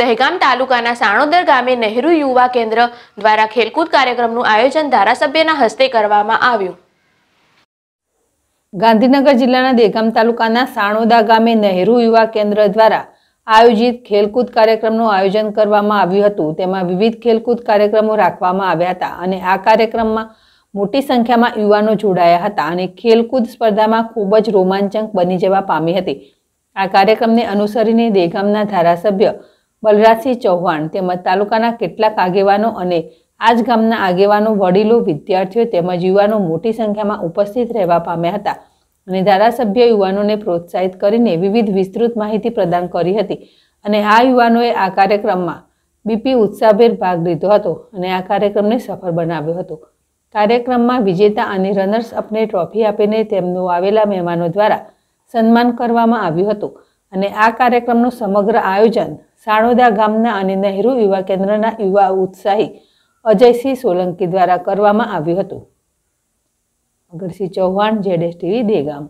દહેગામ તાલુકાના સાણોદર ગામે નહેરુ યુવા કેન્દ્ર દ્વારા ખેલકૂદ કાર્યક્રમનું આયોજન ધારાસભ્યના હસ્તે કરવામાં આવ્યું ગાંધીનગર જિલ્લાના દહેગામ તાલુકાના સાણોદા ગામે નહેરુ યુવા કેન્દ્ર દ્વારા આયોજિત ખેલકૂદ કાર્યક્રમનું આયોજન કરવામાં આવ્યું હતું તેમાં વિવિધ ખેલકૂદ કાર્યક્રમો રાખવામાં આવ્યા હતા અને આ કાર્યક્રમમાં મોટી સંખ્યામાં યુવાનો જોડાયા હતા અને ખેલકૂદ સ્પર્ધામાં ખૂબ જ રોમાંચક બની જવા પામી હતી આ કાર્યક્રમને અનુસરીને દેગામના ધારાસભ્ય બલરાજસિંહ ચૌહાણ તેમજ તાલુકાના કેટલાક આગેવાનો અને આજ ગામના આગેવાનો વડીલો વિદ્યાર્થીઓ તેમજ યુવાનો મોટી સંખ્યામાં ઉપસ્થિત રહેવા પામ્યા હતા અને ધારાસભ્ય યુવાનોને પ્રોત્સાહિત કરીને વિવિધ વિસ્તૃત માહિતી પ્રદાન કરી હતી અને આ યુવાનોએ આ કાર્યક્રમમાં બીપી ઉત્સાહભેર ભાગ લીધો હતો અને આ કાર્યક્રમને સફળ બનાવ્યો હતો કાર્યક્રમમાં વિજેતા અને રનર્સ અપને ટ્રોફી આપીને તેમનો આવેલા મહેમાનો દ્વારા સન્માન કરવામાં આવ્યું હતું અને આ કાર્યક્રમનું સમગ્ર આયોજન સાણોદા ગામના અને નહેરુ યુવા કેન્દ્રના યુવા ઉત્સાહી અજયસિંહ સોલંકી દ્વારા કરવામાં આવ્યું હતું અગરસિંહ ચૌહાણ જેડેશ ટીવી દેગામ